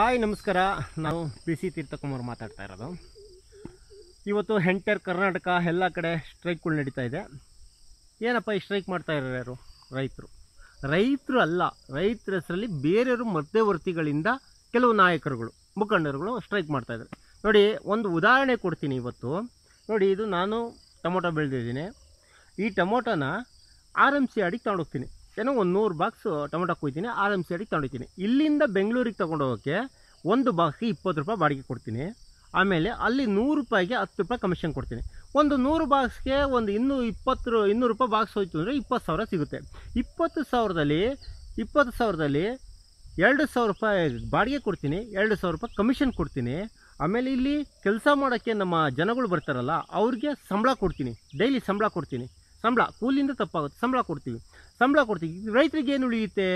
hi ನಮಸ್ಕಾರ ನಾವು P C ತೀರ್ಥಕುಮಾರ್ ಮಾತಾಡ್ತಾ ಇರೋದು ಇವತ್ತು ಹೆಂಟರ್ ಕರ್ನಾಟಕ ಎಲ್ಲ ಕಡೆ ಸ್ಟ್ರೈಕ್ಗಳು ನಡೀತಾ ಇದೆ ಏನಪ್ಪ ಈ ಸ್ಟ್ರೈಕ್ ಮಾಡ್ತಾ ಇರೋರು ಯಾರು ರೈತರು ರೈತರು ಅಲ್ಲ ರೈತರ ಹೆಸರಲ್ಲಿ ಬೇರೆಯವರು ಮಧ್ಯವರ್ತಿಗಳಿಂದ ಕೆಲವು ನಾಯಕರುಗಳು ಮುಖಂಡರುಗಳು ಸ್ಟ್ರೈಕ್ ಮಾಡ್ತಾಯಿದ್ದಾರೆ ನೋಡಿ ಒಂದು ಉದಾಹರಣೆ ಕೊಡ್ತೀನಿ ಇವತ್ತು ನೋಡಿ ಇದು ನಾನು ಟೊಮೊಟೊ ಬೆಳೆದಿದ್ದೀನಿ ಈ ಟೊಮೊಟೊನ ಆರ್ ಎಮ್ ಸಿ ಅಡಿಗೆ ತೊಗೊಂಡೋಗ್ತೀನಿ ಏನೋ ಒಂದು ನೂರು ಬಾಕ್ಸು ಟೊಮೆಟೊ ಕೊಯ್ತೀನಿ ಆರ್ ಎಮ್ ಸಿ ಇಲ್ಲಿಂದ ಬೆಂಗಳೂರಿಗೆ ತೊಗೊಂಡೋಗೋಕ್ಕೆ ಒಂದು ಬಾಕ್ಸ್ಗೆ ಇಪ್ಪತ್ತು ರೂಪಾಯಿ ಬಾಡಿಗೆ ಕೊಡ್ತೀನಿ ಆಮೇಲೆ ಅಲ್ಲಿ ನೂರು ರೂಪಾಯಿಗೆ ಹತ್ತು ರೂಪಾಯಿ ಕಮಿಷನ್ ಕೊಡ್ತೀನಿ ಒಂದು ನೂರು ಬಾಕ್ಸ್ಗೆ ಒಂದು ಇನ್ನೂ ಇಪ್ಪತ್ತು ಇನ್ನೂರು ರೂಪಾಯಿ ಬಾಕ್ಸ್ ಹೋಯ್ತು ಅಂದರೆ ಇಪ್ಪತ್ತು ಸಾವಿರ ಸಿಗುತ್ತೆ ಇಪ್ಪತ್ತು ಸಾವಿರದಲ್ಲಿ ಇಪ್ಪತ್ತು ಸಾವಿರದಲ್ಲಿ ಎರಡು ಸಾವಿರ ರೂಪಾಯಿ ಬಾಡಿಗೆ ಕೊಡ್ತೀನಿ ಎರಡು ಸಾವಿರ ರೂಪಾಯಿ ಕಮಿಷನ್ ಕೊಡ್ತೀನಿ ಆಮೇಲೆ ಇಲ್ಲಿ ಕೆಲಸ ಮಾಡೋಕ್ಕೆ ನಮ್ಮ ಜನಗಳು ಬರ್ತಾರಲ್ಲ ಅವ್ರಿಗೆ ಸಂಬಳ ಕೊಡ್ತೀನಿ ಡೈಲಿ ಸಂಬಳ ಕೊಡ್ತೀನಿ ಸಂಬಳ ಕೂಲಿಂದ ತಪ್ಪಾಗುತ್ತೆ ಸಂಬಳ ಕೊಡ್ತೀವಿ ಸಂಬಳ ಕೊಡ್ತೀವಿ ರೈತರಿಗೆ ಏನು ಉಳಿಯುತ್ತೆ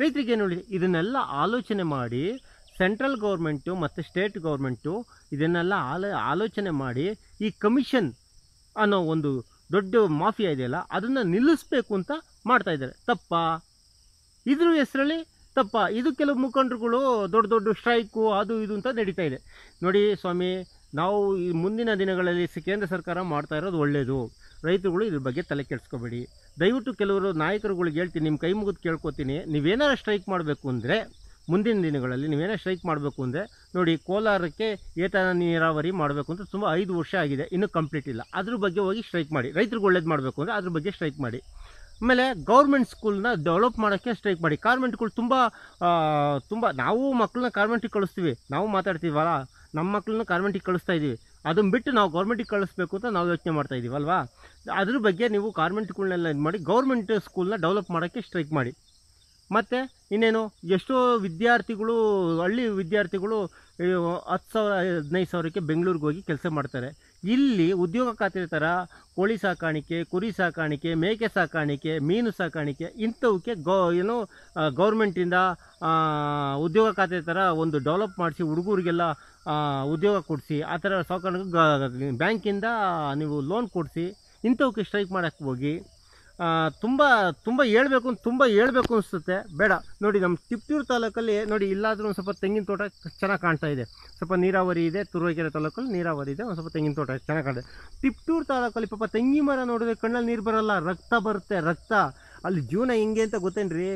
ರೈತರಿಗೆ ಏನು ಉಳಿಯುತ್ತೆ ಇದನ್ನೆಲ್ಲ ಆಲೋಚನೆ ಮಾಡಿ ಸೆಂಟ್ರಲ್ ಗೌರ್ಮೆಂಟು ಮತ್ತು ಸ್ಟೇಟ್ ಗೌರ್ಮೆಂಟು ಇದನ್ನೆಲ್ಲ ಆಲೋ ಆಲೋಚನೆ ಮಾಡಿ ಈ ಕಮಿಷನ್ ಅನ್ನೋ ಒಂದು ದೊಡ್ಡ ಮಾಫಿಯಾ ಇದೆಯಲ್ಲ ಅದನ್ನು ನಿಲ್ಲಿಸಬೇಕು ಅಂತ ಮಾಡ್ತಾ ಇದ್ದಾರೆ ತಪ್ಪ ಇದ್ರ ಹೆಸರಲ್ಲಿ ತಪ್ಪ ಇದು ಕೆಲವು ಮುಖಂಡರುಗಳು ದೊಡ್ಡ ದೊಡ್ಡ ಸ್ಟ್ರೈಕು ಅದು ಇದು ಅಂತ ನಡೀತಾ ಇದೆ ನೋಡಿ ಸ್ವಾಮಿ ನಾವು ಈ ಮುಂದಿನ ದಿನಗಳಲ್ಲಿ ಕೇಂದ್ರ ಸರ್ಕಾರ ಮಾಡ್ತಾ ಇರೋದು ಒಳ್ಳೆಯದು ರೈತರುಗಳು ಇದ್ರ ಬಗ್ಗೆ ತಲೆ ಕೆಡಿಸ್ಕೋಬೇಡಿ ದಯವಿಟ್ಟು ಕೆಲವರು ನಾಯಕರುಗಳಿಗೆ ಹೇಳ್ತೀನಿ ನಿಮ್ಮ ಕೈ ಮುಗಿದು ಕೇಳ್ಕೊತೀನಿ ನೀವೇನಾರು ಸ್ಟ್ರೈಕ್ ಮಾಡಬೇಕು ಅಂದರೆ ಮುಂದಿನ ದಿನಗಳಲ್ಲಿ ನೀವೇನೋ ಸ್ಟ್ರೈಕ್ ಮಾಡಬೇಕು ಅಂದರೆ ನೋಡಿ ಕೋಲಾರಕ್ಕೆ ಏತನ ನೀರಾವರಿ ಮಾಡಬೇಕು ಅಂತ ತುಂಬ ಐದು ವರ್ಷ ಆಗಿದೆ ಇನ್ನೂ ಕಂಪ್ಲೀಟ್ ಇಲ್ಲ ಅದ್ರ ಬಗ್ಗೆ ಹೋಗಿ ಸ್ಟ್ರೈಕ್ ಮಾಡಿ ರೈತರಿಗೆ ಒಳ್ಳೇದು ಮಾಡಬೇಕು ಅಂದರೆ ಅದ್ರ ಬಗ್ಗೆ ಸ್ಟ್ರೈಕ್ ಮಾಡಿ ಆಮೇಲೆ ಗೌರ್ಮೆಂಟ್ ಸ್ಕೂಲ್ನ ಡೆವಲಪ್ ಮಾಡೋಕ್ಕೆ ಸ್ಟ್ರೈಕ್ ಮಾಡಿ ಕಾರ್ಮೆಂಟ್ಗಳು ತುಂಬ ತುಂಬ ನಾವು ಮಕ್ಕಳನ್ನ ಕಾರ್ಮೆಂಟಿಗೆ ಕಳಿಸ್ತೀವಿ ನಾವು ಮಾತಾಡ್ತೀವಲ್ಲ ನಮ್ಮ ಮಕ್ಕಳನ್ನ ಕಾನ್ವೆಂಟಿಗೆ ಕಳಿಸ್ತಾ ಇದ್ದೀವಿ ಅದನ್ನು ಬಿಟ್ಟು ನಾವು ಗೌರ್ಮೆಂಟಿಗೆ ಕಳಿಸ್ಬೇಕು ಅಂತ ನಾವು ಯೋಚನೆ ಮಾಡ್ತಾ ಇದ್ದೀವಲ್ವಾ ಅದ್ರ ಬಗ್ಗೆ ನೀವು ಕಾರ್ಮೆಂಟ್ಗಳನ್ನೆಲ್ಲ ಇದು ಮಾಡಿ ಗೌರ್ಮೆಂಟ್ ಸ್ಕೂಲ್ನ ಡೆವಲಪ್ ಮಾಡೋಕ್ಕೆ ಸ್ಟ್ರೈಕ್ ಮಾಡಿ ಮತ್ತು ಇನ್ನೇನು ಎಷ್ಟೋ ವಿದ್ಯಾರ್ಥಿಗಳು ಹಳ್ಳಿ ವಿದ್ಯಾರ್ಥಿಗಳು ಹತ್ತು ಸಾವಿರ ಹದಿನೈದು ಸಾವಿರಕ್ಕೆ ಬೆಂಗಳೂರಿಗೆ ಹೋಗಿ ಕೆಲಸ ಮಾಡ್ತಾರೆ ಇಲ್ಲಿ ಉದ್ಯೋಗ ಖಾತ್ರಿ ಥರ ಕೋಳಿ ಸಾಕಾಣಿಕೆ ಕುರಿ ಸಾಕಾಣಿಕೆ ಮೇಕೆ ಸಾಕಾಣಿಕೆ ಮೀನು ಸಾಕಾಣಿಕೆ ಇಂಥವಕ್ಕೆ ಗೌ ಏನು ಗೌರ್ಮೆಂಟಿಂದ ಉದ್ಯೋಗ ಖಾತೆ ಥರ ಒಂದು ಡೆವಲಪ್ ಮಾಡಿಸಿ ಹುಡುಗರಿಗೆಲ್ಲ ಉದ್ಯೋಗ ಕೊಡಿಸಿ ಆ ಥರ ಸಾಕಾಣಿಕೆ ಬ್ಯಾಂಕಿಂದ ನೀವು ಲೋನ್ ಕೊಡಿಸಿ ಇಂಥವಕ್ಕೆ ಸ್ಟ್ರೈಕ್ ಮಾಡೋಕ್ಕೆ ಹೋಗಿ ತುಂಬ ತುಂಬ ಹೇಳ್ಬೇಕು ಅಂತ ತುಂಬ ಹೇಳ್ಬೇಕು ಅನಿಸುತ್ತೆ ಬೇಡ ನೋಡಿ ನಮ್ಮ ತಿಪ್ಟೂರು ತಾಲೂಕಲ್ಲಿ ನೋಡಿ ಇಲ್ಲಾದರೂ ಒಂದು ಸ್ವಲ್ಪ ತೆಂಗಿನ ತೋಟ ಚೆನ್ನಾಗಿ ಕಾಣ್ತಾ ಇದೆ ಸ್ವಲ್ಪ ನೀರಾವರಿ ಇದೆ ತುರುವೇಕೆರೆ ತಾಲೂಕಲ್ಲಿ ನೀರಾವರಿ ಇದೆ ಒಂದು ಸ್ವಲ್ಪ ತೆಂಗಿನ ತೋಟ ಚೆನ್ನಾಗಿ ಕಾಣ್ತಾ ಇದೆ ತಾಲೂಕಲ್ಲಿ ಪಾಪ ತೆಂಗಿ ಮರ ನೋಡಿದ್ರೆ ಕಣ್ಣಲ್ಲಿ ನೀರು ಬರೋಲ್ಲ ರಕ್ತ ಬರುತ್ತೆ ರಕ್ತ ಅಲ್ಲಿ ಜೀವನ ಹೆಂಗೆ ಅಂತ ಗೊತ್ತೇನ್ರಿ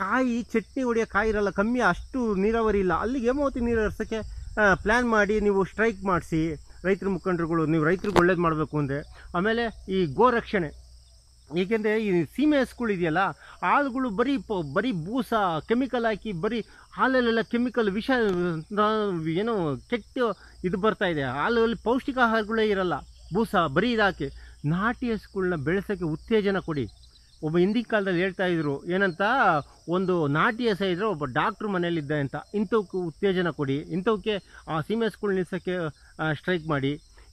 ಕಾಯಿ ಚಟ್ನಿ ಹೊಡಿಯೋ ಕಾಯಿ ಇರಲ್ಲ ಕಮ್ಮಿ ಅಷ್ಟು ನೀರಾವರಿ ಇಲ್ಲ ಅಲ್ಲಿಗೆ ಹೇಮಾವತಿ ನೀರು ಹರಿಸೋಕ್ಕೆ ಪ್ಲ್ಯಾನ್ ಮಾಡಿ ನೀವು ಸ್ಟ್ರೈಕ್ ಮಾಡಿಸಿ ರೈತರ ಮುಖಂಡರುಗಳು ನೀವು ರೈತರಿಗೆ ಒಳ್ಳೇದು ಮಾಡಬೇಕು ಅಂದರೆ ಆಮೇಲೆ ಈ ಗೋರಕ್ಷಣೆ ಏಕೆಂದರೆ ಈ ಸೀಮೆ ಹಸುಗಳು ಇದೆಯಲ್ಲ ಹಾಲುಗಳು ಬರೀ ಪ ಬರೀ ಬೂಸ ಕೆಮಿಕಲ್ ಹಾಕಿ ಬರೀ ಹಾಲಲ್ಲೆಲ್ಲ ಕೆಮಿಕಲ್ ವಿಷ ಏನೋ ಕೆಟ್ಟ ಇದು ಬರ್ತಾ ಇದೆ ಹಾಲಲ್ಲಿ ಪೌಷ್ಟಿಕ ಆಹಾರಗಳೇ ಇರಲ್ಲ ಬೂಸ ಬರೀ ಇದಾಕಿ ನಾಟಿ ಹಸುಗಳನ್ನ ಬೆಳೆಸೋಕ್ಕೆ ಉತ್ತೇಜನ ಕೊಡಿ ಒಬ್ಬ ಹಿಂದಿನ ಕಾಲದಲ್ಲಿ ಹೇಳ್ತಾ ಇದ್ರು ಏನಂತ ಒಂದು ನಾಟಿ ಹೆಸ ಇದ್ದರೆ ಒಬ್ಬ ಡಾಕ್ಟ್ರ್ ಮನೇಲಿದ್ದ ಅಂತ ಇಂಥವಕ್ಕೆ ಉತ್ತೇಜನ ಕೊಡಿ ಇಂಥವಕ್ಕೆ ಆ ಸೀಮೆ ಹಸುಗಳು ನಿಲ್ಲಿಸೋಕ್ಕೆ ಸ್ಟ್ರೈಕ್ ಮಾಡಿ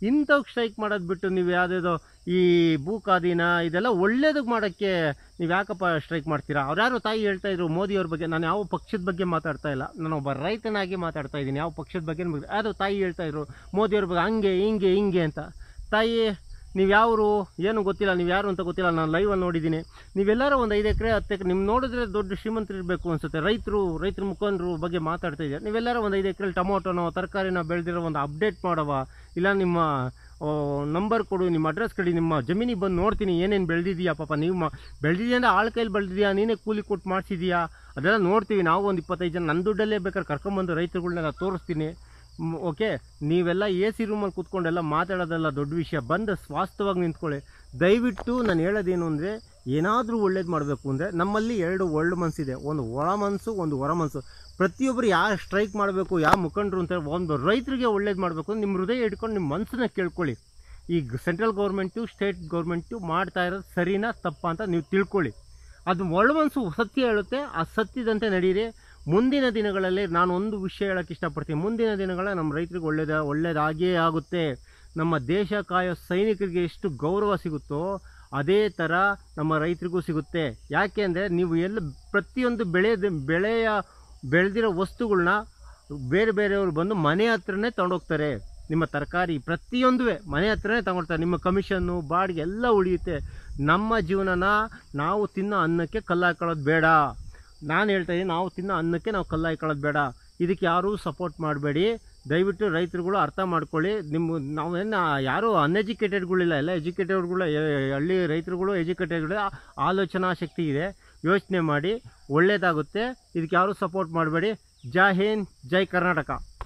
ಇಂಥವ್ ಸ್ಟ್ರೈಕ್ ಮಾಡೋದು ಬಿಟ್ಟು ನೀವು ಯಾವುದೇದೋ ಈ ಭೂಕಾದೀನ ಇದೆಲ್ಲ ಒಳ್ಳೇದಕ್ಕೆ ಮಾಡೋಕ್ಕೆ ನೀವು ಯಾಕಪ್ಪ ಸ್ಟ್ರೈಕ್ ಮಾಡ್ತೀರಾ ಅವ್ರು ಯಾರು ತಾಯಿ ಹೇಳ್ತಾ ಇದ್ರು ಮೋದಿಯವ್ರ ಬಗ್ಗೆ ನಾನು ಯಾವ ಪಕ್ಷದ ಬಗ್ಗೆ ಮಾತಾಡ್ತಾ ಇಲ್ಲ ನಾನು ಒಬ್ಬ ರೈತನಾಗಿ ಮಾತಾಡ್ತಾ ಇದ್ದೀನಿ ಯಾವ ಪಕ್ಷದ ಬಗ್ಗೆ ಯಾರು ತಾಯಿ ಹೇಳ್ತಾ ಇದ್ರು ಮೋದಿಯವ್ರ ಬಗ್ಗೆ ಹಂಗೆ ಹಿಂಗೆ ಹಿಂಗೆ ಅಂತ ತಾಯಿ ನೀವು ಯಾರು ಏನು ಗೊತ್ತಿಲ್ಲ ನೀವು ಯಾರು ಅಂತ ಗೊತ್ತಿಲ್ಲ ನಾನು ಲೈವಲ್ಲಿ ನೋಡಿದ್ದೀನಿ ನೀವೆಲ್ಲರೂ ಒಂದು ಐದು ಎಕರೆ ಹತ್ತು ಎಕರೆ ನಿಮ್ಮ ನೋಡಿದ್ರೆ ದೊಡ್ಡ ಶ್ರೀಮಂತರು ಇರಬೇಕು ಅನಿಸುತ್ತೆ ರೈತರು ರೈತರ ಮುಖಂಡರು ಬಗ್ಗೆ ಮಾತಾಡ್ತಾ ಇದ್ದಾರೆ ನೀವೆಲ್ಲರೂ ಒಂದು ಐದು ಎಕರೆ ಟೊಮೊಟೊನೋ ತರಕಾರಿನ ಬೆಳೆದಿರೋ ಒಂದು ಅಪ್ಡೇಟ್ ಮಾಡವ ಇಲ್ಲ ನಿಮ್ಮ ನಂಬರ್ ಕೊಡು ನಿಮ್ಮ ಅಡ್ರೆಸ್ ಕಡಿ ನಿಮ್ಮ ಜಮೀನಿಗೆ ಬಂದು ನೋಡ್ತೀನಿ ಏನೇನು ಬೆಳೆದಿದೆಯಾ ಪಾಪ ನೀವು ಬೆಳೆದಿದೆಯಾ ಅಂದರೆ ಆಳ್ ಕೈಲಿ ಬೆಳೆದಿದೆಯಾ ನೀನೇ ಕೂಲಿ ಕೊಟ್ಟು ಮಾಡಿಸಿದೀಯಾ ಅದೆಲ್ಲ ನೋಡ್ತೀವಿ ನಾವು ಒಂದು ಇಪ್ಪತ್ತೈದು ಜನ ನನ್ನ ದುಡ್ಡಲ್ಲೇ ಬೇಕಾದ್ರೆ ಕರ್ಕೊಂಬಂದು ರೈತರುಗಳನ್ನೆಲ್ಲ ತೋರಿಸ್ತೀನಿ ಓಕೆ ನೀವೆಲ್ಲ ಎ ಸಿ ರೂಮಲ್ಲಿ ಕೂತ್ಕೊಂಡೆಲ್ಲ ಮಾತಾಡೋದೆಲ್ಲ ದೊಡ್ಡ ವಿಷಯ ಬಂದು ಸ್ವಾಸ್ಥವಾಗಿ ನಿಂತ್ಕೊಳ್ಳಿ ದಯವಿಟ್ಟು ನಾನು ಹೇಳೋದೇನು ಅಂದರೆ ಏನಾದರೂ ಒಳ್ಳೇದು ಮಾಡಬೇಕು ಅಂದರೆ ನಮ್ಮಲ್ಲಿ ಎರಡು ಒಳ್ಳೆ ಮನಸ್ಸಿದೆ ಒಂದು ಒಳ ಮನಸ್ಸು ಒಂದು ಹೊರ ಮನಸ್ಸು ಪ್ರತಿಯೊಬ್ಬರು ಯಾರು ಸ್ಟ್ರೈಕ್ ಮಾಡಬೇಕು ಯಾವ ಮುಖಂಡರು ಅಂತ ಒಂದು ರೈತರಿಗೆ ಒಳ್ಳೇದು ಮಾಡಬೇಕು ನಿಮ್ಮ ಹೃದಯ ಇಟ್ಕೊಂಡು ನಿಮ್ಮ ಮನಸ್ಸನ್ನ ಕೇಳ್ಕೊಳ್ಳಿ ಈ ಸೆಂಟ್ರಲ್ ಗೌರ್ಮೆಂಟು ಸ್ಟೇಟ್ ಗೌರ್ಮೆಂಟು ಮಾಡ್ತಾ ಇರೋದು ಸರಿನಾ ತಪ್ಪ ಅಂತ ನೀವು ತಿಳ್ಕೊಳ್ಳಿ ಅದು ಒಳ ಮನಸ್ಸು ಸತ್ಯ ಹೇಳುತ್ತೆ ಆ ಸತ್ಯದಂತೆ ನಡೀರಿ ಮುಂದಿನ ದಿನಗಳಲ್ಲಿ ನಾನು ಒಂದು ವಿಷಯ ಹೇಳೋಕ್ಕೆ ಇಷ್ಟಪಡ್ತೀನಿ ಮುಂದಿನ ದಿನಗಳ ನಮ್ಮ ರೈತರಿಗೆ ಒಳ್ಳೆಯದ ಒಳ್ಳೆಯದಾಗಿಯೇ ಆಗುತ್ತೆ ನಮ್ಮ ದೇಶ ಕಾಯೋ ಸೈನಿಕರಿಗೆ ಎಷ್ಟು ಗೌರವ ಸಿಗುತ್ತೋ ಅದೇ ಥರ ನಮ್ಮ ರೈತರಿಗೂ ಸಿಗುತ್ತೆ ಯಾಕೆ ಅಂದರೆ ನೀವು ಎಲ್ಲ ಪ್ರತಿಯೊಂದು ಬೆಳೆ ಬೆಳೆಯ ಬೆಳೆದಿರೋ ವಸ್ತುಗಳನ್ನ ಬೇರೆ ಬೇರೆಯವರು ಬಂದು ಮನೆ ಹತ್ರನೇ ತೊಗೊಂಡೋಗ್ತಾರೆ ನಿಮ್ಮ ತರಕಾರಿ ಪ್ರತಿಯೊಂದು ಮನೆ ಹತ್ರನೇ ತೊಗೊಳ್ತಾರೆ ನಿಮ್ಮ ಕಮಿಷನ್ನು ಬಾಡಿಗೆ ಎಲ್ಲ ಉಳಿಯುತ್ತೆ ನಮ್ಮ ಜೀವನನ ನಾವು ತಿನ್ನೋ ಅನ್ನಕ್ಕೆ ಕಲ್ಲಾಕೊಳ್ಳೋದು ಬೇಡ ನಾನು ಹೇಳ್ತಾ ಇದ್ದೀನಿ ನಾವು ತಿನ್ನೋ ಅನ್ನಕ್ಕೆ ನಾವು ಕಲ್ಲು ಬೇಡ ಇದಕ್ಕೆ ಯಾರೂ ಸಪೋರ್ಟ್ ಮಾಡಬೇಡಿ ದಯವಿಟ್ಟು ರೈತರುಗಳು ಅರ್ಥ ಮಾಡ್ಕೊಳ್ಳಿ ನಿಮ್ಮ ಏನು ಯಾರೂ ಅನ್ಎಜುಕೇಟೆಡ್ಗಳಿಲ್ಲ ಎಲ್ಲ ಎಜುಕೇಟೆಡ್ಗಳು ಹಳ್ಳಿ ರೈತರುಗಳು ಎಜುಕೇಟೆಡ್ಗಳು ಆಲೋಚನಾ ಶಕ್ತಿ ಇದೆ ಯೋಚನೆ ಮಾಡಿ ಒಳ್ಳೆಯದಾಗುತ್ತೆ ಇದಕ್ಕೆ ಯಾರೂ ಸಪೋರ್ಟ್ ಮಾಡಬೇಡಿ ಜೈ ಹಿಂದ್ ಜೈ ಕರ್ನಾಟಕ